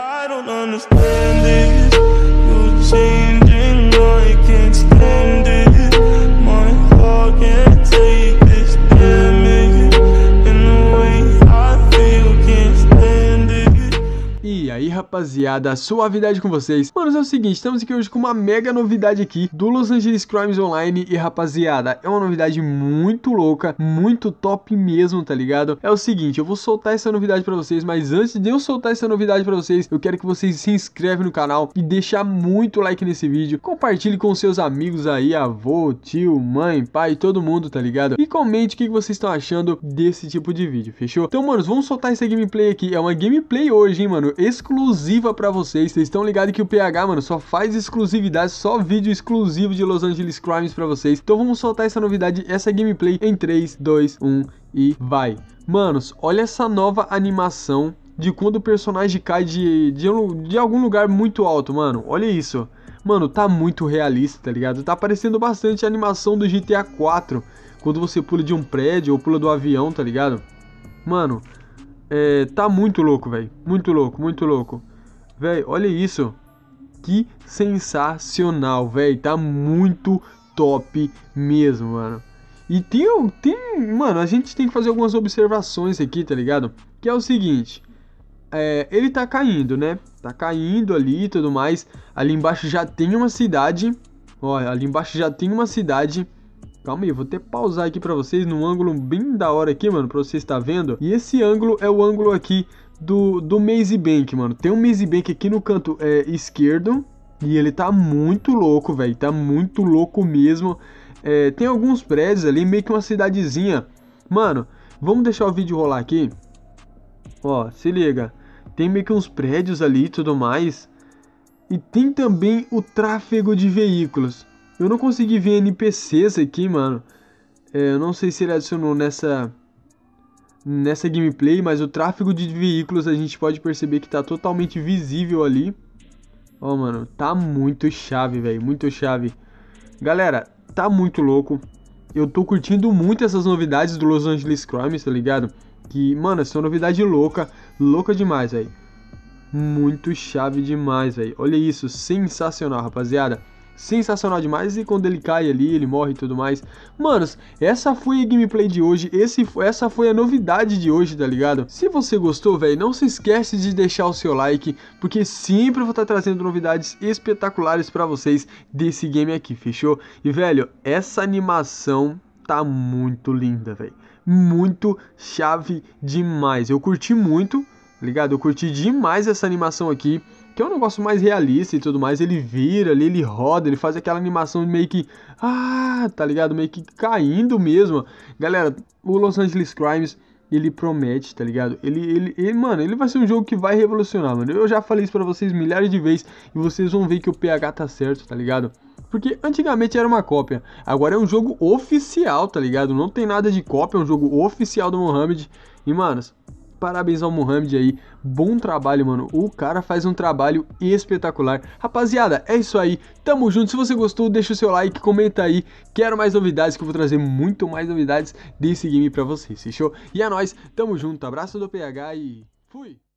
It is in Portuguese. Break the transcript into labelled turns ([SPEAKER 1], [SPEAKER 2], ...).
[SPEAKER 1] I don't understand this. aí, rapaziada, suavidade com vocês. Mano, é o seguinte, estamos aqui hoje com uma mega novidade aqui do Los Angeles Crimes Online e, rapaziada, é uma novidade muito louca, muito top mesmo, tá ligado? É o seguinte, eu vou soltar essa novidade pra vocês, mas antes de eu soltar essa novidade pra vocês, eu quero que vocês se inscrevam no canal e deixar muito like nesse vídeo, compartilhe com seus amigos aí, avô, tio, mãe, pai, todo mundo, tá ligado? E comente o que vocês estão achando desse tipo de vídeo, fechou? Então, mano, vamos soltar essa gameplay aqui, é uma gameplay hoje, hein, mano? Esse exclusiva para vocês. Vocês estão ligados que o PH, mano, só faz exclusividade, só vídeo exclusivo de Los Angeles Crimes para vocês. Então vamos soltar essa novidade, essa gameplay em 3, 2, 1 e vai. Manos, olha essa nova animação de quando o personagem cai de, de, de algum lugar muito alto, mano. Olha isso. Mano, tá muito realista, tá ligado? Tá parecendo bastante a animação do GTA 4. Quando você pula de um prédio ou pula do avião, tá ligado? Mano, é, tá muito louco, velho. Muito louco, muito louco. Velho, olha isso. Que sensacional, velho. Tá muito top mesmo, mano. E tem, tem. Mano, a gente tem que fazer algumas observações aqui, tá ligado? Que é o seguinte. É, ele tá caindo, né? Tá caindo ali e tudo mais. Ali embaixo já tem uma cidade. Olha, ali embaixo já tem uma cidade Calma aí, vou até pausar aqui pra vocês num ângulo bem da hora aqui, mano, pra vocês estar tá vendo. E esse ângulo é o ângulo aqui do, do Maze Bank, mano. Tem um Maze Bank aqui no canto é, esquerdo. E ele tá muito louco, velho. Tá muito louco mesmo. É, tem alguns prédios ali, meio que uma cidadezinha. Mano, vamos deixar o vídeo rolar aqui. Ó, se liga. Tem meio que uns prédios ali e tudo mais. E tem também o tráfego de veículos. Eu não consegui ver NPCs aqui, mano. É, eu não sei se ele adicionou nessa nessa gameplay, mas o tráfego de veículos a gente pode perceber que tá totalmente visível ali. Ó, oh, mano, tá muito chave, velho, muito chave. Galera, tá muito louco. Eu tô curtindo muito essas novidades do Los Angeles Crimes, tá ligado? Que, mano, essa é uma novidade louca, louca demais, velho. Muito chave demais, velho. Olha isso, sensacional, rapaziada sensacional demais. E quando ele cai ali, ele morre e tudo mais. Manos, essa foi a gameplay de hoje. Esse, essa foi a novidade de hoje, tá ligado? Se você gostou, velho, não se esquece de deixar o seu like, porque sempre vou estar tá trazendo novidades espetaculares pra vocês desse game aqui, fechou? E, velho, essa animação tá muito linda, velho. Muito chave demais. Eu curti muito, tá ligado? Eu curti demais essa animação aqui que é um negócio mais realista e tudo mais, ele vira ali, ele roda, ele faz aquela animação meio que. Ah, tá ligado? Meio que caindo mesmo. Galera, o Los Angeles Crimes ele promete, tá ligado? Ele, ele, ele, mano, ele vai ser um jogo que vai revolucionar, mano. Eu já falei isso pra vocês milhares de vezes e vocês vão ver que o PH tá certo, tá ligado? Porque antigamente era uma cópia, agora é um jogo oficial, tá ligado? Não tem nada de cópia, é um jogo oficial do Mohamed. E, manos, Parabéns ao Mohamed aí. Bom trabalho, mano. O cara faz um trabalho espetacular. Rapaziada, é isso aí. Tamo junto. Se você gostou, deixa o seu like, comenta aí. Quero mais novidades, que eu vou trazer muito mais novidades desse game pra vocês, fechou? E é nóis. Tamo junto. Abraço do PH e fui!